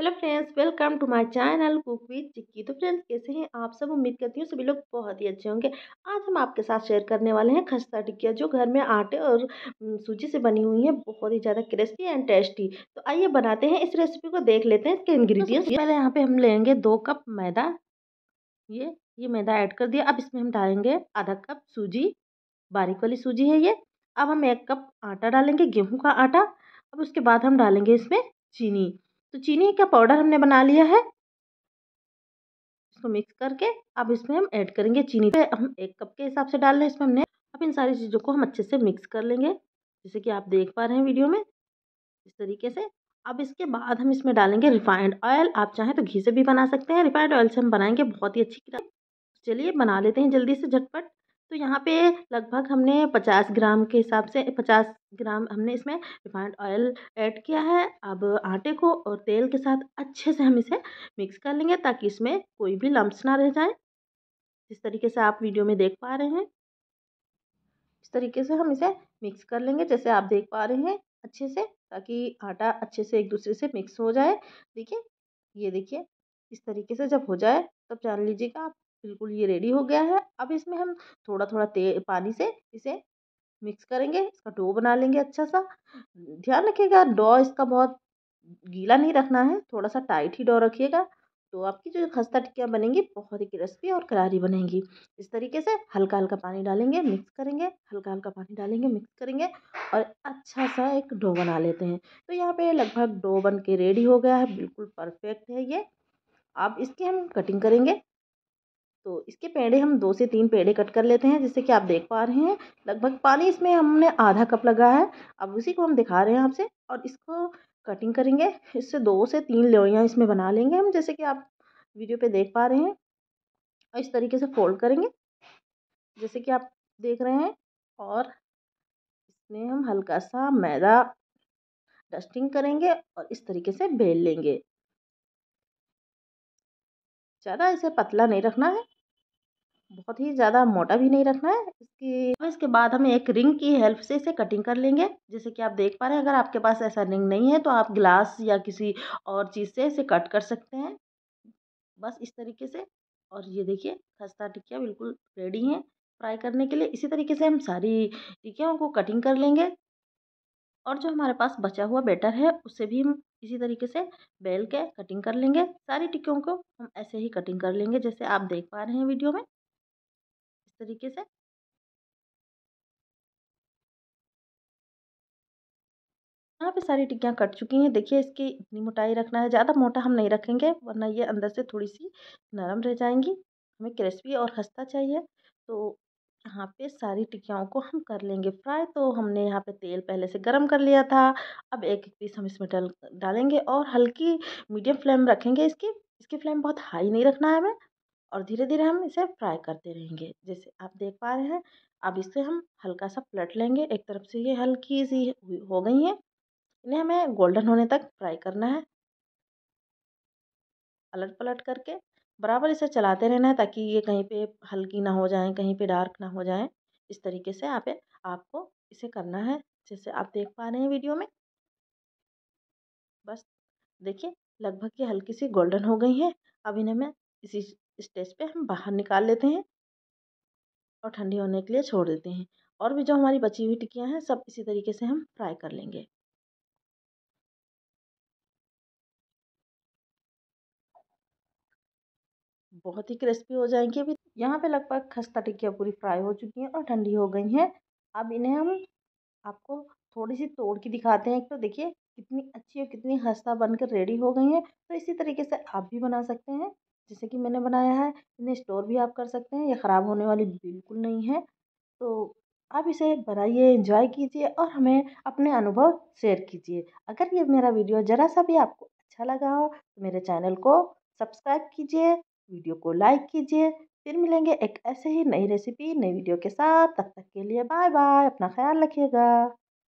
hello friends welcome to my channel cook with Chikki तो friends कैसे हैं आप सब उम्मीद करती हूँ सभी लोग बहुत ही अच्छे होंगे आज हम आपके साथ शेयर करने वाले हैं खस्ता टिक्किया जो घर में आटे और सूजी से बनी हुई है बहुत ही ज़्यादा क्रिस्पी एंड टेस्टी तो आइए बनाते हैं इस रेसिपी को देख लेते हैं इसके इन्ग्रीडियंट्स तो पहले यहाँ पर हम लेंगे दो कप मैदा ये ये मैदा ऐड कर दिया अब इसमें हम डालेंगे आधा कप सूजी बारीक वाली सूजी है ये अब हम एक कप आटा डालेंगे गेहूँ का आटा अब उसके बाद हम डालेंगे इसमें चीनी तो चीनी का पाउडर हमने बना लिया है इसको मिक्स करके अब इसमें हम ऐड करेंगे चीनी पे तो हम एक कप के हिसाब से डाल रहे हैं इसमें हमने अब इन सारी चीज़ों को हम अच्छे से मिक्स कर लेंगे जैसे कि आप देख पा रहे हैं वीडियो में इस तरीके से अब इसके बाद हम इसमें डालेंगे रिफाइंड ऑयल आप चाहें तो घी से भी बना सकते हैं रिफाइंड ऑयल से हम बनाएंगे बहुत ही अच्छी चलिए बना लेते हैं जल्दी से झटपट तो यहाँ पे लगभग हमने पचास ग्राम के हिसाब से पचास ग्राम हमने इसमें रिफाइंड ऑयल ऐड किया है अब आटे को और तेल के साथ अच्छे से हम इसे मिक्स कर लेंगे ताकि इसमें कोई भी लम्ब ना रह जाए जिस तरीके से आप वीडियो में देख पा रहे हैं इस तरीके से हम इसे मिक्स कर लेंगे जैसे आप देख पा रहे हैं अच्छे से ताकि आटा अच्छे से एक दूसरे से मिक्स हो जाए देखिए ये देखिए इस तरीके से जब हो जाए तब जान लीजिएगा आप बिल्कुल ये रेडी हो गया है अब इसमें हम थोड़ा थोड़ा तेल पानी से इसे मिक्स करेंगे इसका डो बना लेंगे अच्छा सा ध्यान रखिएगा डो इसका बहुत गीला नहीं रखना है थोड़ा सा टाइट ही डो रखिएगा तो आपकी जो खस्ता टिक्कियाँ बनेंगी बहुत ही क्रिस्पी और करारी बनेंगी इस तरीके से हल्का हल्का पानी डालेंगे मिक्स करेंगे हल्का हल्का पानी डालेंगे मिक्स करेंगे और अच्छा सा एक डो बना लेते हैं तो यहाँ पे लगभग डो बन के रेडी हो गया है बिल्कुल परफेक्ट है ये अब इसकी हम कटिंग करेंगे तो इसके पेड़े हम दो से तीन पेड़े कट कर लेते हैं जैसे कि आप देख पा रहे हैं लगभग पानी इसमें हमने आधा कप लगा है अब उसी को हम दिखा रहे हैं आपसे और इसको कटिंग करेंगे इससे दो से तीन लोइयाँ इसमें बना लेंगे हम जैसे कि आप वीडियो पे देख पा रहे हैं और इस तरीके से फोल्ड करेंगे जैसे कि आप देख रहे हैं और इसमें हम हल्का सा मैदा डस्टिंग करेंगे और इस तरीके से बेल लेंगे ज़्यादा इसे पतला नहीं रखना है बहुत ही ज़्यादा मोटा भी नहीं रखना है इसकी अब इसके बाद हम एक रिंग की हेल्प से इसे कटिंग कर लेंगे जैसे कि आप देख पा रहे हैं अगर आपके पास ऐसा रिंग नहीं है तो आप ग्लास या किसी और चीज़ से इसे कट कर सकते हैं बस इस तरीके से और ये देखिए खस्ता टिक्किया बिल्कुल रेडी हैं फ्राई करने के लिए इसी तरीके से हम सारी टिक्कियों को कटिंग कर लेंगे और जो हमारे पास बचा हुआ बेटर है उसे भी हम इसी तरीके से बेल के कटिंग कर लेंगे सारी टिक्कियों को हम ऐसे ही कटिंग कर लेंगे जैसे आप देख पा रहे हैं वीडियो में तरीके से यहाँ पे सारी टिक्कियाँ कट चुकी हैं देखिए इसकी इतनी मोटाई रखना है ज़्यादा मोटा हम नहीं रखेंगे वरना ये अंदर से थोड़ी सी नरम रह जाएंगी हमें क्रिस्पी और खस्ता चाहिए तो यहाँ पे सारी टिक्कियाओं को हम कर लेंगे फ्राई तो हमने यहाँ पे तेल पहले से गरम कर लिया था अब एक एक पीस हम इसमें डाल डालेंगे और हल्की मीडियम फ्लेम रखेंगे इसकी इसकी फ्लेम बहुत हाई नहीं रखना है हमें और धीरे धीरे हम इसे फ्राई करते रहेंगे जैसे आप देख पा रहे हैं अब इसे हम हल्का सा पलट लेंगे एक तरफ से ये हल्की सी हो गई हैं इन्हें हमें गोल्डन होने तक फ्राई करना है पलट पलट करके बराबर इसे चलाते रहना है ताकि ये कहीं पे हल्की ना हो जाए कहीं पे डार्क ना हो जाए इस तरीके से आप आपको इसे करना है जैसे आप देख पा रहे हैं वीडियो में बस देखिए लगभग ये हल्की सी गोल्डन हो गई है अब इन्हें मैं इसी स्टेज पे हम बाहर निकाल लेते हैं और ठंडी होने के लिए छोड़ देते हैं और भी जो हमारी बची हुई टिक्कियाँ हैं सब इसी तरीके से हम फ्राई कर लेंगे बहुत ही क्रिस्पी हो जाएंगी अभी यहाँ पे लगभग खस्ता टिक्कियाँ पूरी फ्राई हो चुकी हैं और ठंडी हो गई हैं अब इन्हें हम आपको थोड़ी सी तोड़ के दिखाते हैं एक तो देखिए कितनी अच्छी और कितनी खस्ता बनकर रेडी हो गई हैं तो इसी तरीके से आप भी बना सकते हैं जैसे कि मैंने बनाया है इन्हें स्टोर भी आप कर सकते हैं ये ख़राब होने वाली बिल्कुल नहीं है तो आप इसे बनाइए इंजॉय कीजिए और हमें अपने अनुभव शेयर कीजिए अगर ये मेरा वीडियो ज़रा सा भी आपको अच्छा लगा हो तो मेरे चैनल को सब्सक्राइब कीजिए वीडियो को लाइक कीजिए फिर मिलेंगे एक ऐसे ही नई रेसिपी नई वीडियो के साथ तब तक के लिए बाय बाय अपना ख्याल रखिएगा